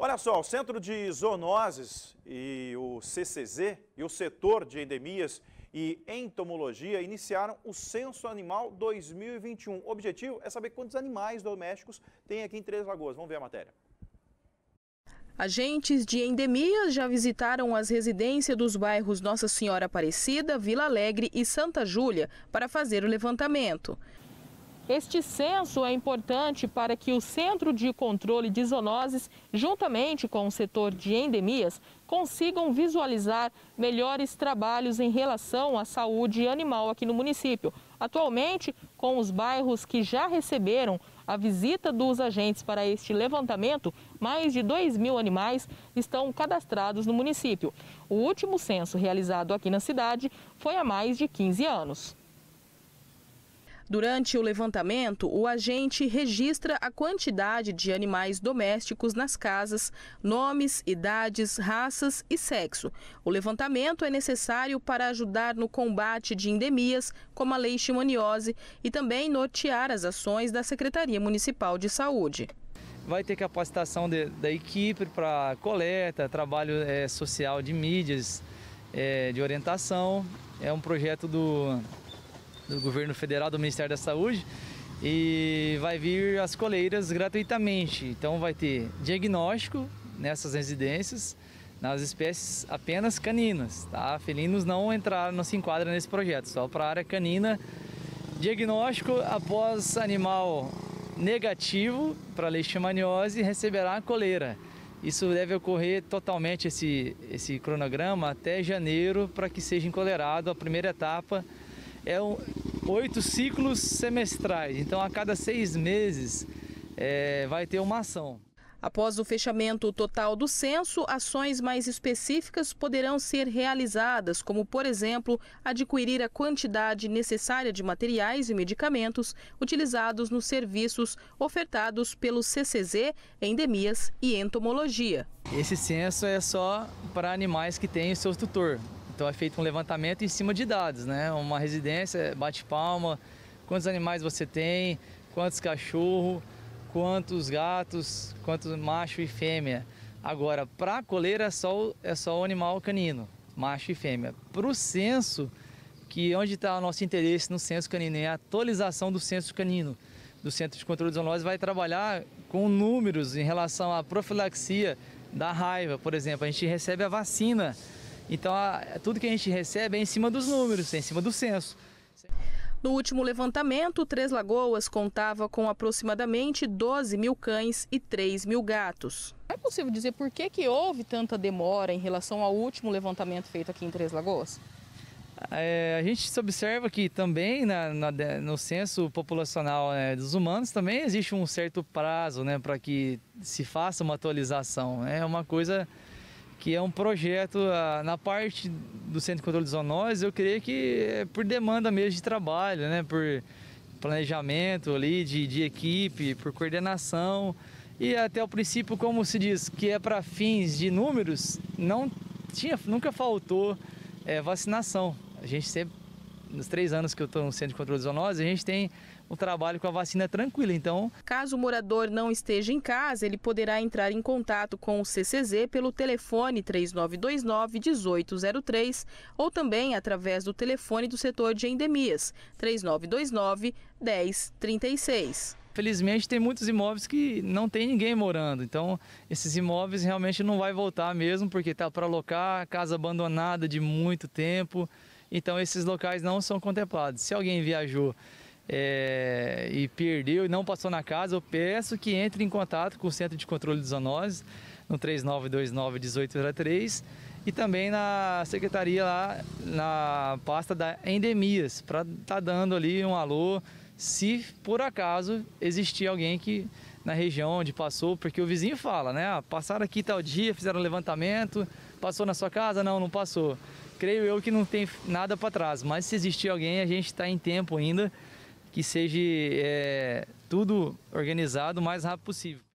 Olha só, o Centro de Zoonoses e o CCZ e o setor de endemias e entomologia iniciaram o Censo Animal 2021. O objetivo é saber quantos animais domésticos tem aqui em Três Lagoas. Vamos ver a matéria. Agentes de endemias já visitaram as residências dos bairros Nossa Senhora Aparecida, Vila Alegre e Santa Júlia para fazer o levantamento. Este censo é importante para que o Centro de Controle de Zoonoses, juntamente com o setor de endemias, consigam visualizar melhores trabalhos em relação à saúde animal aqui no município. Atualmente, com os bairros que já receberam a visita dos agentes para este levantamento, mais de 2 mil animais estão cadastrados no município. O último censo realizado aqui na cidade foi há mais de 15 anos. Durante o levantamento, o agente registra a quantidade de animais domésticos nas casas, nomes, idades, raças e sexo. O levantamento é necessário para ajudar no combate de endemias, como a leishmaniose, e também nortear as ações da Secretaria Municipal de Saúde vai ter capacitação de, da equipe para coleta, trabalho é, social de mídias, é, de orientação. É um projeto do do governo federal, do Ministério da Saúde, e vai vir as coleiras gratuitamente. Então vai ter diagnóstico nessas residências, nas espécies apenas caninas, tá? Felinos não entraram, não se enquadram nesse projeto, só para a área canina. Diagnóstico após animal negativo para leishmaniose receberá a coleira. Isso deve ocorrer totalmente esse, esse cronograma até janeiro para que seja encolerado a primeira etapa é um, oito ciclos semestrais, então a cada seis meses é, vai ter uma ação. Após o fechamento total do censo, ações mais específicas poderão ser realizadas, como, por exemplo, adquirir a quantidade necessária de materiais e medicamentos utilizados nos serviços ofertados pelo CCZ, endemias e entomologia. Esse censo é só para animais que têm seu tutor. Então é feito um levantamento em cima de dados, né? Uma residência, bate palma, quantos animais você tem, quantos cachorro, quantos gatos, quantos macho e fêmea. Agora, para a coleira é só, é só o animal canino, macho e fêmea. Para o censo, que é onde está o nosso interesse no censo canino, é a atualização do censo canino. Do Centro de Controle de Zoonoses vai trabalhar com números em relação à profilaxia da raiva, por exemplo. A gente recebe a vacina então, a, tudo que a gente recebe é em cima dos números, é em cima do censo. No último levantamento, Três Lagoas contava com aproximadamente 12 mil cães e 3 mil gatos. é possível dizer por que, que houve tanta demora em relação ao último levantamento feito aqui em Três Lagoas? É, a gente observa que também na, na, no censo populacional né, dos humanos também existe um certo prazo né, para que se faça uma atualização. É uma coisa que é um projeto ah, na parte do Centro de Controle de Zoonoses, eu creio que é por demanda mesmo de trabalho, né? por planejamento ali de, de equipe, por coordenação e até o princípio, como se diz, que é para fins de números, não tinha, nunca faltou é, vacinação. A gente sempre nos três anos que eu estou no Centro de Controle de Zoonose, a gente tem o um trabalho com a vacina tranquila, então... Caso o morador não esteja em casa, ele poderá entrar em contato com o CCZ pelo telefone 3929-1803 ou também através do telefone do setor de endemias 3929-1036. Felizmente tem muitos imóveis que não tem ninguém morando, então esses imóveis realmente não vai voltar mesmo, porque está para alocar, casa abandonada de muito tempo... Então esses locais não são contemplados. Se alguém viajou é, e perdeu e não passou na casa, eu peço que entre em contato com o Centro de Controle de Zoonoses no 3929-1803 e também na secretaria lá na pasta da endemias para estar tá dando ali um alô se por acaso existir alguém que na região onde passou, porque o vizinho fala, né? Ah, passaram aqui tal dia, fizeram levantamento, passou na sua casa? Não, não passou creio eu que não tem nada para trás, mas se existir alguém, a gente está em tempo ainda que seja é, tudo organizado o mais rápido possível.